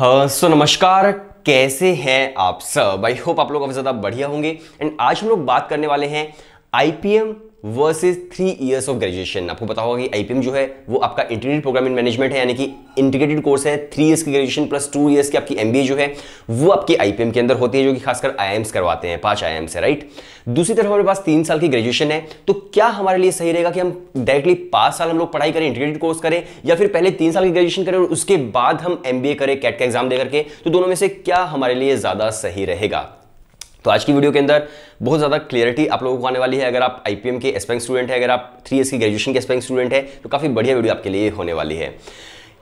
हाँ, सो नमस्कार कैसे हैं आप सब आई होप आप लोग काफ़ी ज़्यादा बढ़िया होंगे एंड आज हम लोग बात करने वाले हैं IPM versus three years of graduation आपको पता होगा कि आईपीएम जो है वो आपका इंटीग्रेटेड प्रोग्राम इन मैनेजमेंट है यानी कि इंटीग्रेटेड कोर्स है थ्री ईयर्स की ग्रेजुएशन प्लस टू ईयर्स की आपकी एमबीए जो है वो आपके आईपीएम के अंदर होती है जो कि खासकर आईएम्स करवाते हैं पांच आई है राइट दूसरी तरफ हमारे पास तीन साल की ग्रेजुएशन है तो क्या हमारे लिए सही रहेगा कि हम डायरेक्टली पांच साल हम लोग पढ़ाई करें इंटीग्रेटेड कोर्स करें या फिर पहले तीन साल की ग्रेजुएशन करें और उसके बाद हम एमबीए करें कैट का e एग्जाम देकर के तो दोनों में से क्या हमारे लिए ज्यादा सही रहेगा तो आज की वीडियो के अंदर बहुत ज़्यादा क्लियरिटी आप लोगों को आने वाली है अगर आप आई के एस्पेंग स्टूडेंट है अगर आप थ्री की ग्रेजुएशन के एस्पेंग स्टूडेंट है तो काफ़ी बढ़िया वीडियो आपके लिए होने वाली है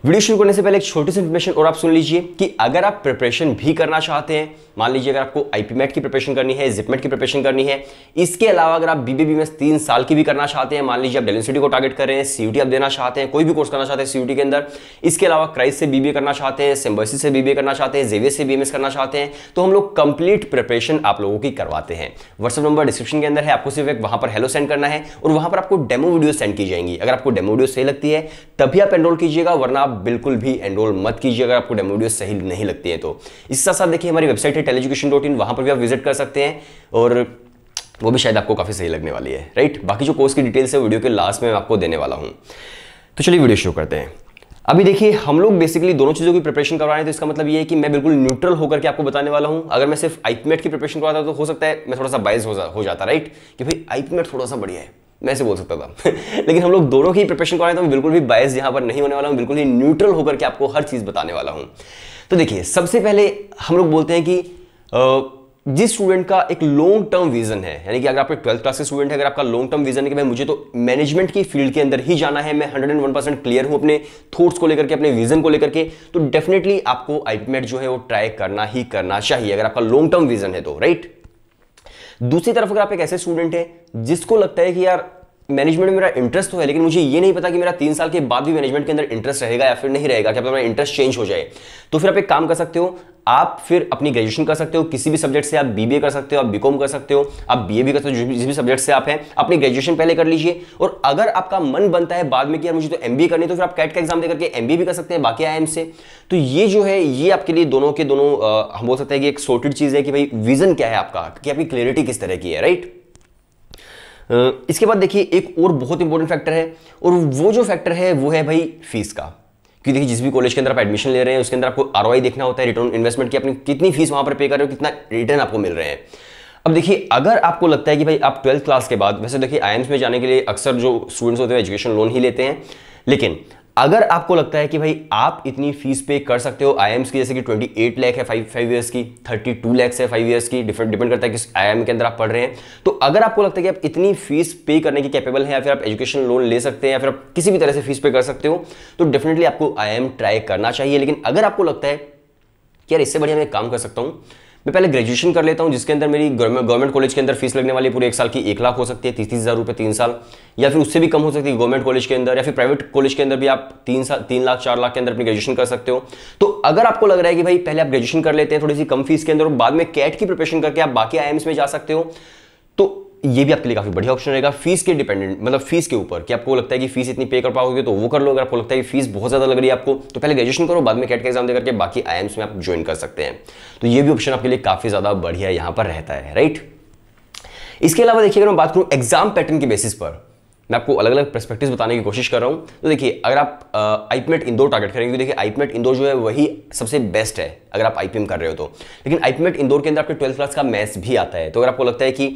वीडियो शुरू करने से पहले एक छोटी सी इन्फॉर्मेशन और आप सुन लीजिए कि अगर आप प्रिपरेशन भी करना चाहते हैं मान लीजिए अगर आपको आईपीमेट की प्रिपरेशन करनी है जिपमेट की प्रिपरेशन करनी है इसके अलावा अगर आप बीबीबी में तीन साल की भी करना चाहते हैं मान लीजिए आप डेलिसिटी को टारगेट कर रहे हैं सीयूटी आप देना चाहते हैं कोई भी कोर्स करना चाहते हैं सीयूटी के अंदर इसके अलावा क्राइस से बीबीए करना चाहते हैं सिम्बर्सी से बीबीए करना चाहते हैं जेवीएस से बीएमएस करना चाहते हैं तो हम लोग कंप्लीट प्रिपरेशन आप लोगों की करवाते हैं व्हाट्सअप नंबर डिस्क्रिप्शन के अंदर है आपको सिर्फ एक वहां पर हेलो सेंड करना है और वहां पर आपको डेमो वीडियो सेंड की जाएंगी अगर आपको डेमो वीडियो सही लगती है तभी आप एनरोल कीजिएगा वरना आप बिल्कुल भी एनरोल मत कीजिए अगर आपको डेमो वीडियो सही नहीं लगती है तो इसके साथ साथ देखिए हमारी वेबसाइट है टेलीजुकेशन डॉट इन वहाँ पर भी आप विजिट कर सकते हैं और वो भी शायद आपको काफ़ी सही लगने वाली है राइट बाकी जो कोर्स की डिटेल्स है वीडियो के लास्ट में मैं आपको देने वाला हूँ तो चलिए वीडियो शुरू करते हैं अभी देखिए हम लोग बेसिकली दोनों चीज़ों की प्रिपरेशन करवा रहे हैं तो इसका मतलब ये है कि मैं बिल्कुल न्यूट्रल होकर के आपको बताने वाला हूँ अगर मैं सिर्फ आईपीमेट की प्रिपरेशन करवाता तो हो सकता है मैं थोड़ा सा बाइज हो, जा, हो जाता राइट कि भाई आईपीमेट थोड़ा सा बढ़िया है मैं ऐसे बोल सकता था लेकिन हम लोग दोनों की प्रिपरेशन कर रहे थे मैं बिल्कुल भी बायस यहाँ पर नहीं होने वाला हूँ बिल्कुल ही न्यूट्रल होकर के आपको हर चीज़ बताने वाला हूँ तो देखिए सबसे पहले हम लोग बोलते हैं कि जिस स्टूडेंट का एक लॉन्ग टर्म विजन है यानी कि अगर आप ट्वेल्थ क्लास के स्टूडेंट है अगर आपका लॉन्ग टर्म विजन है कि भाई मुझे तो मैनेजमेंट की फील्ड के अंदर ही जाना है मैं 101 परसेंट क्लियर हूं अपने थॉट्स को लेकर के अपने विजन को लेकर के तो डेफिनेटली आपको आईपीमेट जो है वो ट्राई करना ही करना चाहिए अगर आपका लॉन्ग टर्म विजन है तो राइट दूसरी तरफ अगर आप एक ऐसे स्टूडेंट हैं जिसको लगता है कि यार मैनेजमेंट में मेरा इंटरेस्ट तो है लेकिन मुझे ये नहीं पता कि मेरा तीन साल के बाद भी मैनेजमेंट के अंदर इंटरेस्ट रहेगा या फिर नहीं रहेगा क्या पता मेरा इंटरेस्ट चेंज हो जाए तो फिर आप एक काम कर सकते हो आप फिर अपनी ग्रेजुएशन कर सकते हो किसी भी सब्जेक्ट से आप बीबीए कर सकते हो आप बीकॉम कर सकते हो आप बीए भी कर सकते हो जिस भी सब्जेक्ट से आप हैं अपनी ग्रेजुएशन पहले कर लीजिए और अगर आपका मन बनता है बाद में कि यार मुझे तो एमबीए करनी तो फिर आप कैट का एग्जाम देकर के एमबीए भी कर सकते हैं बाकी आई से तो ये जो है ये आपके लिए दोनों के दोनों हम बोल सकते हैं कि एक सोर्टेड चीज़ है कि भाई विजन क्या है आपका कि आपकी क्लियरिटी किस तरह की है राइट इसके बाद देखिए एक और बहुत इंपॉर्टेंट फैक्टर है और वो जो फैक्टर है वो है भाई फीस का क्योंकि देखिए जिस भी कॉलेज के अंदर आप एडमिशन ले रहे हैं उसके अंदर आपको आर देखना होता है रिटर्न इन्वेस्टमेंट की अपनी कितनी फीस वहाँ पर पे कर रहे हो कितना रिटर्न आपको मिल रहे हैं अब देखिए अगर आपको लगता है कि भाई आप ट्वेल्थ क्लास के बाद वैसे देखिए आई में जाने के लिए अक्सर जो स्टूडेंट्स होते हैं एजुकेशन लोन ही लेते हैं लेकिन अगर आपको लगता है कि भाई आप इतनी फीस पे कर सकते हो आई की जैसे कि 28 लाख है फाइव फाइव ईयर्स की 32 लाख है फाइव ईयर्स की डिफरेंट डिपेंड करता है किस आई के अंदर आप पढ़ रहे हैं तो अगर आपको लगता है कि आप इतनी फीस पे करने के कैपेबल हैं या फिर आप एजुकेशन लोन ले सकते हैं या फिर आप किसी भी तरह से फीस पे कर सकते हो तो डेफिनेटली आपको आई ट्राई करना चाहिए लेकिन अगर आपको लगता है कि यार इससे बढ़िया मैं काम कर सकता हूँ मैं पहले ग्रेजुएशन कर लेता हूँ जिसके अंदर मेरी गवर्नमेंट कॉलेज के अंदर फीस लगने वाली पूरे एक साल की एक लाख हो सकती है तीस तीस हज़ार रुपये तीन साल या फिर उससे भी कम हो सकती है गवर्नमेंट कॉलेज के अंदर या फिर प्राइवेट कॉलेज के अंदर भी आप तीन साल तीन लाख चार लाख के अंदर अपनी ग्रेजुएशन कर सकते हो तो अगर आपको लग रहा है कि भाई पहले आप ग्रेजुएशन कर लेते हैं थोड़ी सी कम फीस के अंदर और बाद में कैट की प्रिपरेशन करके आप बाकी आई में जा सकते हो तो ये भी आपके लिए काफ़ी बढ़िया ऑप्शन रहेगा फीस के डिपेंडेंट मतलब फीस के ऊपर कि आपको लगता है कि फीस इतनी पे कर पाओगे तो वो कर लो अगर आपको लगता है कि फीस बहुत ज़्यादा लग रही है आपको तो पहले ग्रेजुएशन करो बाद में कैट का एग्जाम देकर के बाकी आई में आप ज्वाइन कर सकते हैं तो ये भी ऑप्शन आपके लिए काफ़ी ज़्यादा बढ़िया यहां पर रहता है राइट इसके अलावा देखिए अगर मैं बात करूं एग्जाम पैटर्न के बेसिस पर मैं आपको अलग अलग प्रस्पेक्टिव बताने की कोशिश कर रहा हूँ तो देखिए अगर आप आईपीमेट इंदौर टारगेट करेंगे तो देखिए आईपीमेट इंदौर जो है वही सबसे बेस्ट है अगर आप आईपीएम कर रहे हो तो लेकिन आईपीमेट इंदौर के अंदर आपके ट्वेल्थ क्लास का मैथ्स भी आता है तो अगर आपको लगता है कि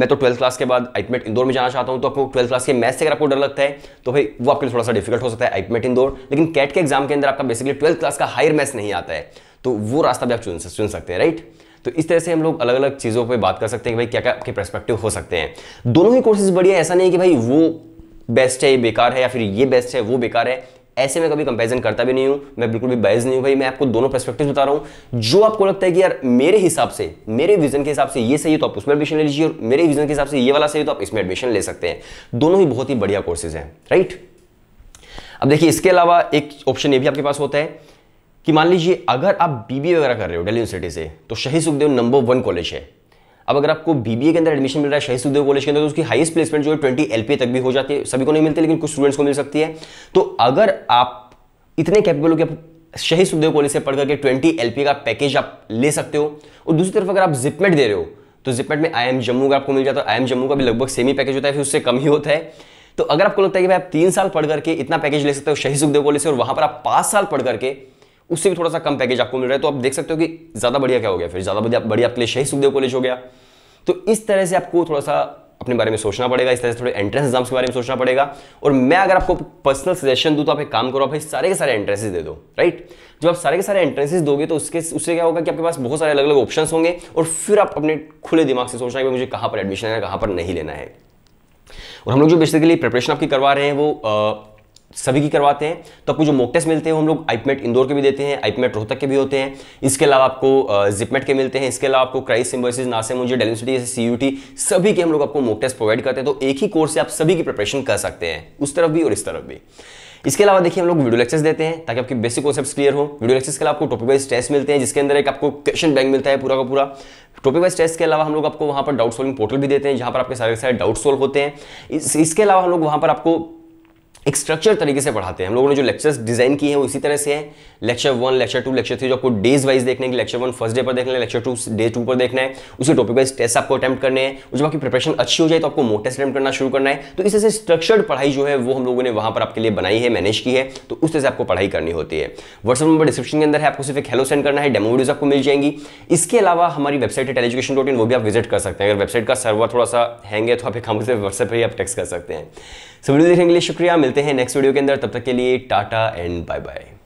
मैं तो ट्वेल्थ क्लास के बाद आईपीमेट इंदौर में जाना चाहता हूँ तो आपको ट्वेल्थ क्लास के मैथ से अगर आपको डर लगता है तो भाई वो आपके लिए थोड़ा सा डिफिकल्ट हो सकता है आईपीमेट इंदौर लेकिन कैट के एग्जाम के अंदर आपका बेसिकली ट्वेल्थ क्लास का हायर मैथ्स नहीं आता है तो वो रास्ता भी आप चुन चुन सकते हैं राइट तो इस तरह से हम लोग अलग अलग चीज़ों पर बात कर सकते हैं भाई क्या क्या आपके परस्पेक्टिव हो सकते हैं दोनों ही कोर्सेज बढ़िया ऐसा नहीं कि भाई वो बेस्ट है ये बेकार है या फिर ये बेस्ट है वो बेकार है ऐसे में कभी कंपैरिजन करता भी नहीं हूं मैं बिल्कुल भी बायस नहीं हूं भाई मैं आपको दोनों पर्सपेक्टिव्स बता रहा हूं जो आपको लगता है कि यार मेरे हिसाब से मेरे विजन के हिसाब से ये सही है तो आप उसमें एडमिशन ले लीजिए और मेरे विजन के हिसाब से ये वाला सही है तो आप इसमें एडमिशन ले सकते हैं दोनों ही बहुत ही बढ़िया कोर्सेज हैं राइट अब देखिए इसके अलावा एक ऑप्शन ये भी आपके पास होता है कि मान लीजिए अगर आप बीबीए वगैरह कर रहे हो दिल्ली यूनिवर्सिटी से तो शहीद सुखदेव नंबर वन कॉलेज है अब अगर आपको बीबीए के अंदर एडमिशन मिल रहा है शहीद सुखदेव कॉलेज के अंदर तो उसकी हाईएस्ट प्लेसमेंट जो है ट्वेंटी एल तक भी हो जाती है सभी को नहीं मिलती लेकिन कुछ स्टूडेंट्स को मिल सकती है तो अगर आप इतने कैपेबल हो कि आप शहीद सुखदेव कॉलेज से पढ़ करके ट्वेंटी एल का पैकेज आप ले सकते हो और दूसरी तरफ अगर आप जिपमेट दे रहे हो तो जिपमेट में आई एम जम्मू का आपको मिल जाता है आई एम जम्मू का भी लगभग सेम ही पैकेज होता है फिर उससे कम ही होता है तो अगर आपको लगता है कि भाई आप तीन साल पढ़ करके इतना पैकेज ले सकते हो शहीद सुखदेव कॉलेज से और वहां पर आप पांच साल पढ़ करके उससे भी थोड़ा सा कम पैकेज आपको मिल रहा है तो आप देख सकते हो कि ज़्यादा बढ़िया क्या हो गया फिर ज़्यादा बढ़िया बढ़िया आपके लिए सुखदेव कॉलेज हो गया तो इस तरह से आपको थोड़ा सा अपने बारे में सोचना पड़ेगा इस तरह से थोड़े एंट्रेंस एग्जाम्स के बारे में सोचना पड़ेगा और मैं अगर आपको पर्सनल सजेशन दूँ तो आप एक काम करो आप भाई सारे के सारे एंट्रेंसेज दे दो राइट जब आप सारे के सारे एंट्रेंसेज दोगे तो उसके उससे क्या होगा कि आपके पास बहुत सारे अलग अलग ऑप्शन होंगे और फिर आप अपने खुले दिमाग से सोचना है कि मुझे कहाँ पर एडमिशन है कहाँ पर नहीं लेना है और हम लोग जो बेसिकली प्रिपरेशन आपकी करवा रहे हैं वो सभी की करवाते हैं तो आपको जो मॉक टेस्ट मिलते हैं हम लोग आईपमेट e इंदौर के भी देते हैं आईपमेट e रोहतक के भी होते हैं इसके अलावा आपको जिपमेट के मिलते हैं इसके अलावा आपको क्राइस सिम्बोसिस नासिम मुझे डेलिसिटी सी सभी के हम लोग आपको मॉक टेस्ट प्रोवाइड करते हैं तो एक ही कोर्स से आप सभी की प्रिपरेशन कर सकते हैं उस तरफ भी और इस तरफ भी इसके अलावा देखिए हम लोग वीडियो लेक्चर्स देते हैं ताकि आपके बेसिक कॉन्सेप्ट क्लियर हो वीडियो लेक्चर्स के अलावा आपको टॉपिक वाइज टेस्ट मिलते हैं जिसके अंदर एक आपको क्वेश्चन बैंक मिलता है पूरा का पूरा टॉपिक वाइज टेस्ट के अलावा हम लोग आपको वहाँ पर डाउट सोल्विंग पोर्टल भी देते हैं जहाँ पर आपके सारे सारे डाउट सोल्व होते हैं इस, इसके अलावा हम लोग वहाँ पर आपको एक स्ट्रक्चर तरीके से पढ़ाते हैं हम लोगों ने जो लेक्चर्स डिजाइन किए हैं उसी तरह से है lecture one lecture two lecture three जो आपको डेज वाइज देखने की लेक्चर वन फर्स्ट डे पर देखना है लेक्चर टू डे टू पर देखना है उसके टॉपिक वाइज टेस्ट आपको अटैम्प्ट करने हैं और जब आपकी प्रिपरेशन अच्छी हो जाए तो आपको टेस्ट अटैम्प्ट करना शुरू करना है तो इस तरह से स्ट्रक्चर्ड पढ़ाई जो है वो हम लोगों ने वहाँ पर आपके लिए बनाई है मैनेज की है तो उस तरह से आपको पढ़ाई करनी होती है व्हाट्सअप नंबर डिस्क्रिप्शन के अंदर है आपको सिर्फ एक हेलो सेंड करना है डेमो वीडियोज आपको मिल जाएंगी इसके अलावा हमारी वेबसाइट है टेलीजुकेशन डॉट इन वो भी आप विजिट कर सकते हैं अगर वेबसाइट का सर्वर थोड़ा सा हैंग है तो आप एक हम से व्हाट्सएप पर ही आप टेक्स कर सकते हैं सो वीडियो देखने के लिए शुक्रिया मिलते मिलते हैं नेक्स्ट वीडियो के अंदर तब तक के लिए टाटा एंड बाय बाय